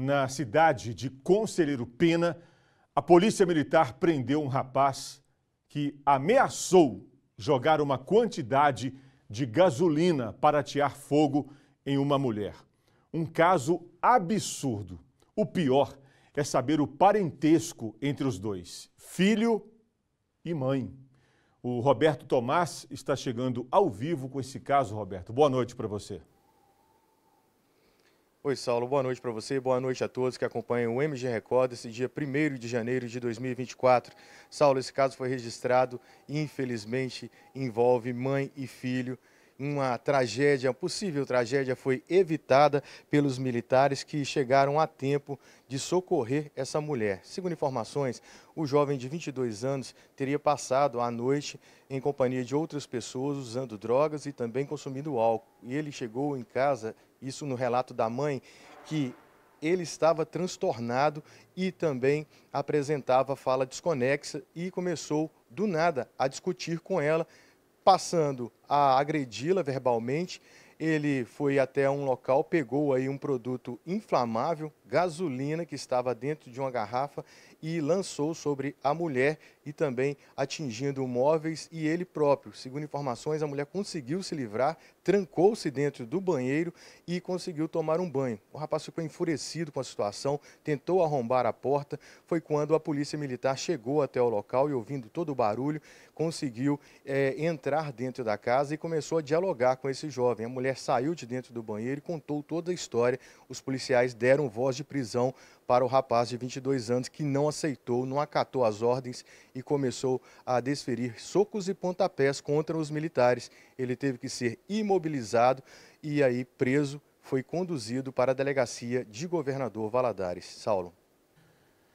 Na cidade de Conselheiro Pena, a polícia militar prendeu um rapaz que ameaçou jogar uma quantidade de gasolina para atear fogo em uma mulher. Um caso absurdo. O pior é saber o parentesco entre os dois, filho e mãe. O Roberto Tomás está chegando ao vivo com esse caso, Roberto. Boa noite para você. Oi, Saulo, boa noite para você, boa noite a todos que acompanham o MG Record esse dia 1 de janeiro de 2024. Saulo, esse caso foi registrado e infelizmente envolve mãe e filho. Uma tragédia, uma possível tragédia foi evitada pelos militares que chegaram a tempo de socorrer essa mulher. Segundo informações, o jovem de 22 anos teria passado a noite em companhia de outras pessoas usando drogas e também consumindo álcool. E ele chegou em casa isso no relato da mãe, que ele estava transtornado e também apresentava fala desconexa e começou do nada a discutir com ela, passando a agredi-la verbalmente. Ele foi até um local, pegou aí um produto inflamável, gasolina que estava dentro de uma garrafa e lançou sobre a mulher e também atingindo móveis e ele próprio. Segundo informações, a mulher conseguiu se livrar, trancou-se dentro do banheiro e conseguiu tomar um banho. O rapaz ficou enfurecido com a situação, tentou arrombar a porta. Foi quando a polícia militar chegou até o local e, ouvindo todo o barulho, conseguiu é, entrar dentro da casa e começou a dialogar com esse jovem. A mulher saiu de dentro do banheiro e contou toda a história. Os policiais deram voz de de prisão para o rapaz de 22 anos que não aceitou, não acatou as ordens e começou a desferir socos e pontapés contra os militares. Ele teve que ser imobilizado e aí preso, foi conduzido para a delegacia de governador Valadares. Saulo.